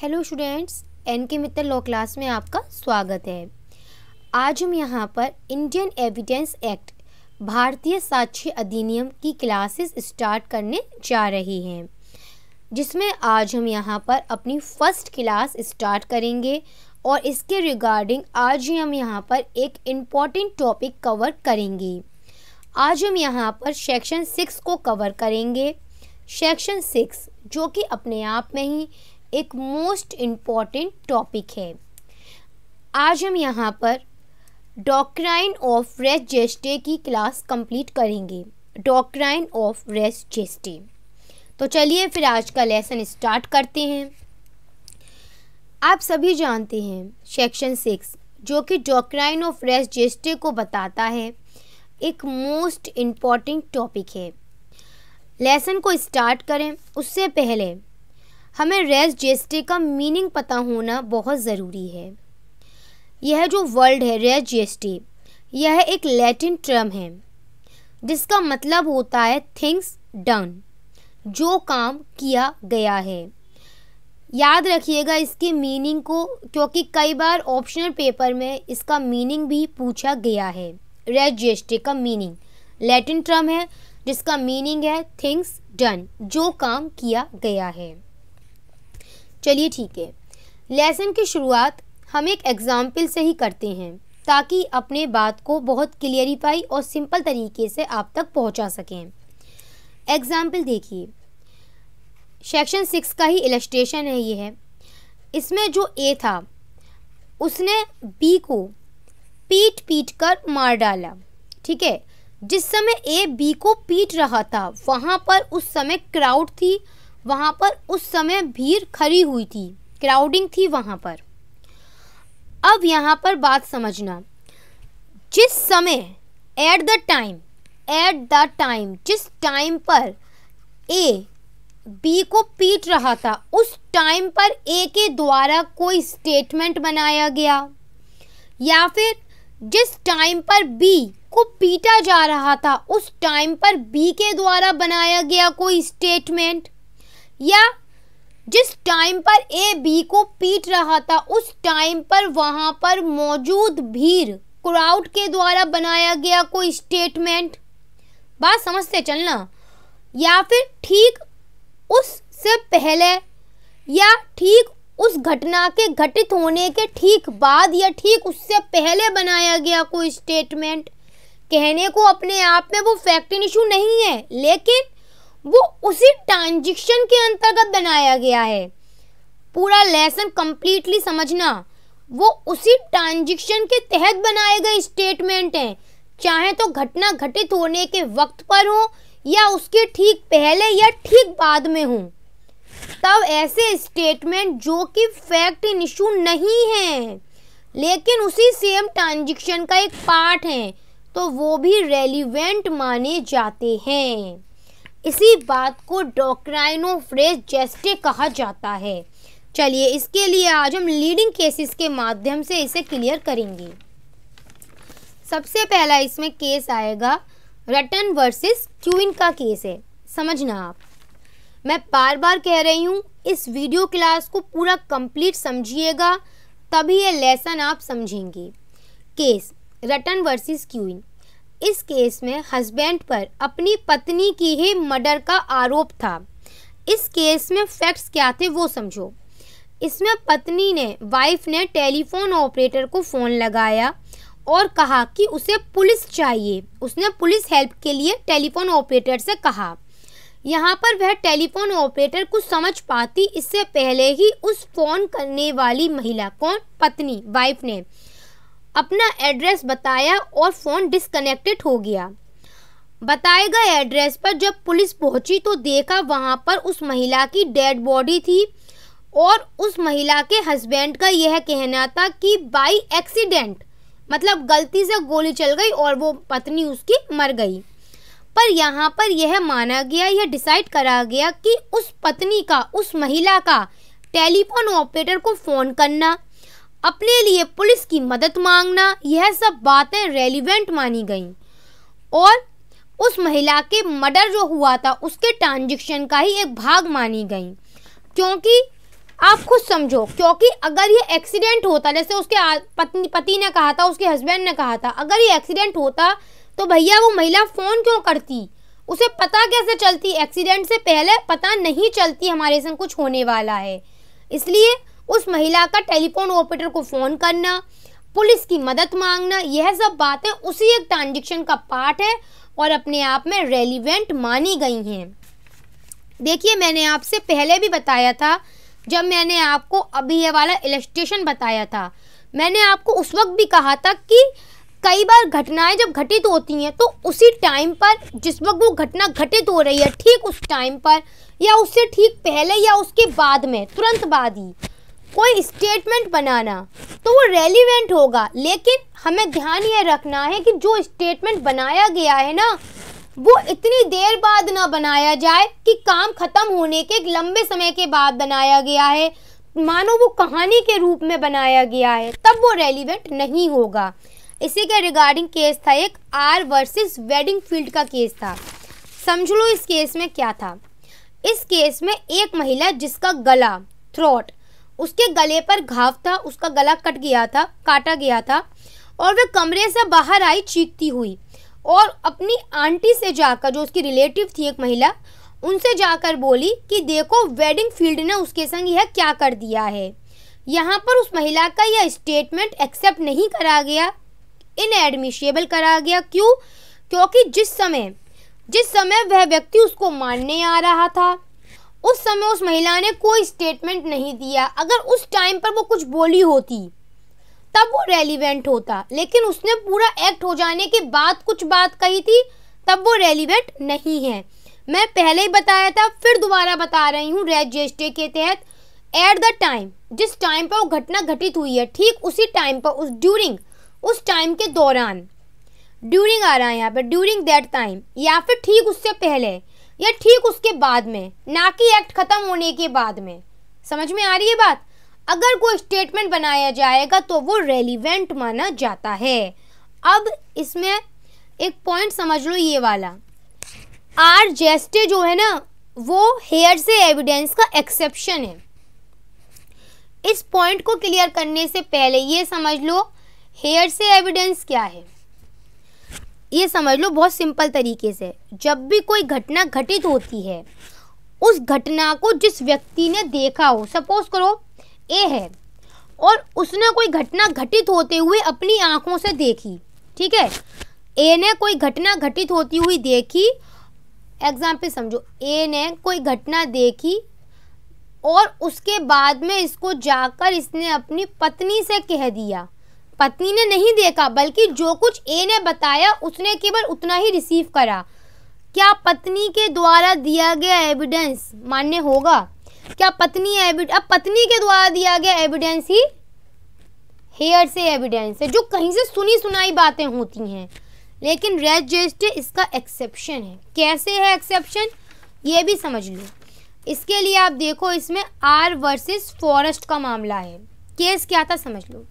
hello students N के Mittal law class में आपका स्वागत है आज हम यहाँ पर इंडियन एविडेंस एक्ट भारतीय साक्ष्य अधिनियम की क्लासेस स्टार्ट करने जा रही हैं जिसमें आज हम यहाँ पर अपनी फर्स्ट क्लास स्टार्ट करेंगे और इसके रिगार्डिंग आज ही हम यहाँ पर एक इम्पॉर्टेंट टॉपिक कवर करेंगे आज हम यहाँ पर सेक्शन सिक्स को कवर करेंगे सेक्शन सिक्स जो कि अपने आप में ही एक मोस्ट इम्पॉर्टेंट टॉपिक है आज हम यहाँ पर डॉक्राइन ऑफ रेस्ट जेस्टे की क्लास कंप्लीट करेंगे डॉक्राइन ऑफ रेस्ट जेस्टे तो चलिए फिर आज का लेसन स्टार्ट करते हैं आप सभी जानते हैं सेक्शन सिक्स जो कि डॉक्राइन ऑफ रेस जेस्टे को बताता है एक मोस्ट इम्पॉर्टेंट टॉपिक है लेसन को स्टार्ट करें उससे पहले हमें रेस जेस्टे का मीनिंग पता होना बहुत ज़रूरी है यह जो वर्ड है रेस जेस्टे यह एक लैटिन टर्म है जिसका मतलब होता है थिंग्स डन जो काम किया गया है याद रखिएगा इसके मीनिंग को क्योंकि कई बार ऑप्शनल पेपर में इसका मीनिंग भी पूछा गया है जेस्टे का मीनिंग लैटिन टर्म है जिसका मीनिंग है थिंग्स डन जो काम किया गया है चलिए ठीक है लेसन की शुरुआत हम एक एग्ज़ाम्पल से ही करते हैं ताकि अपने बात को बहुत क्लियरिफाई और सिंपल तरीके से आप तक पहुंचा सकें एग्ज़ाम्पल देखिए सेक्शन सिक्स का ही इलस्ट्रेशन है ये है इसमें जो ए था उसने बी को पीट पीट कर मार डाला ठीक है जिस समय ए बी को पीट रहा था वहाँ पर उस समय क्राउड थी वहाँ पर उस समय भीड़ खड़ी हुई थी क्राउडिंग थी वहाँ पर अब यहाँ पर बात समझना जिस समय at the time at the time जिस टाइम पर ए बी को पीट रहा था उस टाइम पर ए के द्वारा कोई स्टेटमेंट बनाया गया या फिर जिस टाइम पर बी को पीटा जा रहा था उस टाइम पर बी के द्वारा बनाया गया कोई स्टेटमेंट या जिस टाइम पर ए बी को पीट रहा था उस टाइम पर वहाँ पर मौजूद भीड़ क्राउड के द्वारा बनाया गया कोई स्टेटमेंट बात समझते चलना या फिर ठीक उससे पहले या ठीक उस घटना के घटित होने के ठीक बाद या ठीक उससे पहले बनाया गया कोई स्टेटमेंट कहने को अपने आप में वो फैक्ट इशू नहीं है लेकिन वो उसी ट्रांजेक्शन के अंतर्गत बनाया गया है पूरा लेसन कम्प्लीटली समझना वो उसी ट्रांजेक्शन के तहत बनाए गए स्टेटमेंट हैं चाहे तो घटना घटित होने के वक्त पर हो या उसके ठीक पहले या ठीक बाद में हो तब ऐसे स्टेटमेंट जो कि फैक्ट इन इशू नहीं हैं लेकिन उसी सेम ट्रांजेक्शन का एक पार्ट हैं तो वो भी रेलिवेंट माने जाते हैं इसी बात को फ्रेज जेस्टे कहा जाता है चलिए इसके लिए आज हम लीडिंग केसेस के माध्यम से इसे क्लियर करेंगे सबसे पहला इसमें केस आएगा रटन वर्सेस क्यूइन का केस है समझना आप मैं बार बार कह रही हूँ इस वीडियो क्लास को पूरा कंप्लीट समझिएगा तभी ये लेसन आप समझेंगे केस रटन वर्सेस क्यूइन इस केस में हस्बैंड पर अपनी पत्नी की ही मर्डर का आरोप था इस केस में फैक्ट्स क्या थे वो समझो इसमें पत्नी ने वाइफ ने टेलीफोन ऑपरेटर को फ़ोन लगाया और कहा कि उसे पुलिस चाहिए उसने पुलिस हेल्प के लिए टेलीफोन ऑपरेटर से कहा यहाँ पर वह टेलीफोन ऑपरेटर कुछ समझ पाती इससे पहले ही उस फ़ोन करने वाली महिला कौन पत्नी वाइफ ने अपना एड्रेस बताया और फ़ोन डिसकनेक्टेड हो गया बताए गए एड्रेस पर जब पुलिस पहुंची तो देखा वहां पर उस महिला की डेड बॉडी थी और उस महिला के हस्बैंड का यह कहना था कि बाई एक्सीडेंट मतलब गलती से गोली चल गई और वो पत्नी उसकी मर गई पर यहाँ पर यह माना गया यह डिसाइड करा गया कि उस पत्नी का उस महिला का टेलीफोन ऑपरेटर को फ़ोन करना अपने लिए पुलिस की मदद मांगना यह सब बातें रेलिवेंट मानी गईं और उस महिला के मर्डर जो हुआ था उसके ट्रांजेक्शन का ही एक भाग मानी गई क्योंकि आप खुद समझो क्योंकि अगर ये एक्सीडेंट होता जैसे उसके पत्नी पति ने कहा था उसके हस्बैंड ने कहा था अगर ये एक्सीडेंट होता तो भैया वो महिला फ़ोन क्यों करती उसे पता कैसे चलती एक्सीडेंट से पहले पता नहीं चलती हमारे संग कुछ होने वाला है इसलिए उस महिला का टेलीफोन ऑपरेटर को फ़ोन करना पुलिस की मदद मांगना यह सब बातें उसी एक ट्रांजेक्शन का पार्ट है और अपने आप में रेलिवेंट मानी गई हैं देखिए मैंने आपसे पहले भी बताया था जब मैंने आपको अभी यह वाला इलस्ट्रेशन बताया था मैंने आपको उस वक्त भी कहा था कि कई बार घटनाएं जब घटित होती हैं तो उसी टाइम पर जिस वक्त वो घटना घटित हो रही है ठीक उस टाइम पर या उससे ठीक पहले या उसके बाद में तुरंत बाद ही कोई स्टेटमेंट बनाना तो वो रेलिवेंट होगा लेकिन हमें ध्यान ये रखना है कि जो स्टेटमेंट बनाया गया है ना वो इतनी देर बाद ना बनाया जाए कि काम ख़त्म होने के एक लंबे समय के बाद बनाया गया है मानो वो कहानी के रूप में बनाया गया है तब वो रेलिवेंट नहीं होगा इसी के रिगार्डिंग केस था एक आर वर्सेस वेडिंग फील्ड का केस था समझ लो इस केस में क्या था इस केस में एक महिला जिसका गला थ्रोट उसके गले पर घाव था उसका गला कट गया था काटा गया था और वह कमरे से बाहर आई चीखती हुई और अपनी आंटी से जाकर जो उसकी रिलेटिव थी एक महिला उनसे जाकर बोली कि देखो वेडिंग फील्ड ने उसके संग यह क्या कर दिया है यहाँ पर उस महिला का यह स्टेटमेंट एक्सेप्ट नहीं करा गया इनएडमिशेबल करा गया क्यों क्योंकि जिस समय जिस समय वह व्यक्ति उसको मारने आ रहा था उस समय उस महिला ने कोई स्टेटमेंट नहीं दिया अगर उस टाइम पर वो कुछ बोली होती तब वो रेलिवेंट होता लेकिन उसने पूरा एक्ट हो जाने के बाद कुछ बात कही थी तब वो रेलिवेंट नहीं है मैं पहले ही बताया था फिर दोबारा बता रही हूँ रेजिस्ट्री के तहत एट द टाइम जिस टाइम पर वो घटना घटित हुई है ठीक उसी टाइम पर उस ड्यूरिंग उस टाइम के दौरान ड्यूरिंग आ रहा है यहाँ पर ड्यूरिंग दैट टाइम या फिर ठीक उससे पहले या ठीक उसके बाद में ना कि एक्ट खत्म होने के बाद में समझ में आ रही है बात अगर कोई स्टेटमेंट बनाया जाएगा तो वो रेलिवेंट माना जाता है अब इसमें एक पॉइंट समझ लो ये वाला आर जेस्टे जो है ना वो हेयर से एविडेंस का एक्सेप्शन है इस पॉइंट को क्लियर करने से पहले ये समझ लो हेयर से एविडेंस क्या है ये समझ लो बहुत सिंपल तरीके से जब भी कोई घटना घटित होती है उस घटना को जिस व्यक्ति ने देखा हो सपोज करो ए है और उसने कोई घटना घटित होते हुए अपनी आंखों से देखी ठीक है ए ने कोई घटना घटित होती हुई देखी एग्जाम्पल समझो ए ने कोई घटना देखी और उसके बाद में इसको जाकर इसने अपनी पत्नी से कह दिया पत्नी ने नहीं देखा बल्कि जो कुछ ए ने बताया उसने केवल उतना ही रिसीव करा क्या पत्नी के द्वारा दिया गया एविडेंस मान्य होगा क्या पत्नी एविड अब पत्नी के द्वारा दिया गया एविडेंस ही हेयर से एविडेंस है जो कहीं से सुनी सुनाई बातें होती हैं लेकिन रेड जेस्ट इसका एक्सेप्शन है कैसे है एक्सेप्शन ये भी समझ लो इसके लिए आप देखो इसमें आर वर्सेस फॉरेस्ट का मामला है केस क्या था समझ लो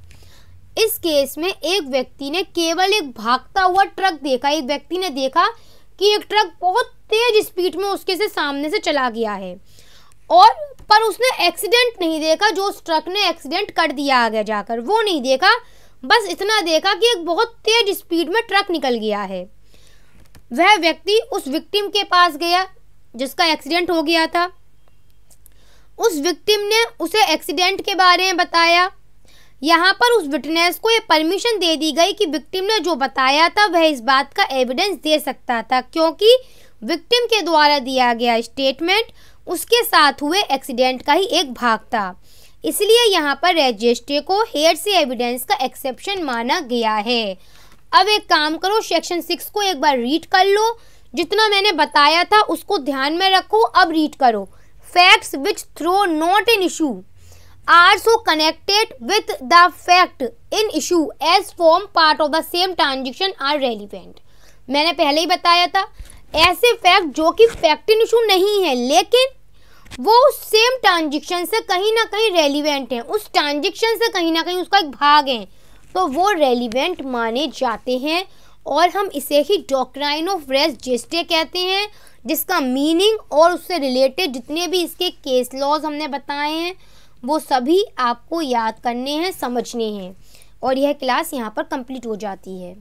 इस केस में एक व्यक्ति ने केवल एक भागता हुआ ट्रक देखा एक व्यक्ति ने देखा कि एक ट्रक बहुत तेज स्पीड में उसके से सामने से चला गया है और पर उसने एक्सीडेंट नहीं देखा जो उस ट्रक ने एक्सीडेंट कर दिया आगे जाकर वो नहीं देखा बस इतना देखा कि एक बहुत तेज स्पीड में ट्रक निकल गया है वह व्यक्ति उस विक्टिम के पास गया जिसका एक्सीडेंट हो गया था उस विक्टिम ने उसे एक्सीडेंट के बारे में बताया यहाँ पर उस विटनेस को ये परमिशन दे दी गई कि विक्टिम ने जो बताया था वह इस बात का एविडेंस दे सकता था क्योंकि विक्टिम के द्वारा दिया गया स्टेटमेंट उसके साथ हुए एक्सीडेंट का ही एक भाग था इसलिए यहाँ पर रजिस्ट्री को हेयर से एविडेंस का एक्सेप्शन माना गया है अब एक काम करो सेक्शन सिक्स को एक बार रीड कर लो जितना मैंने बताया था उसको ध्यान में रखो अब रीड करो facts which though not in issue are so connected with the fact in issue as form part of the same transaction are relevant मैंने पहले ही बताया था ऐसे फैक्ट जो कि फैक्ट इन इशू नहीं है लेकिन वो उस सेम ट्रांजेक्शन से कहीं ना कहीं रेलिवेंट हैं उस ट्रांजेक्शन से कहीं ना कहीं उसका एक भाग है तो वो रेलिवेंट माने जाते हैं और हम इसे ही डॉक्राइन ऑफ रेस जेस्टे कहते हैं जिसका मीनिंग और उससे रिलेटेड जितने भी इसके केस लॉज हमने बताए हैं वो सभी आपको याद करने हैं समझने हैं और यह क्लास यहाँ पर कंप्लीट हो जाती है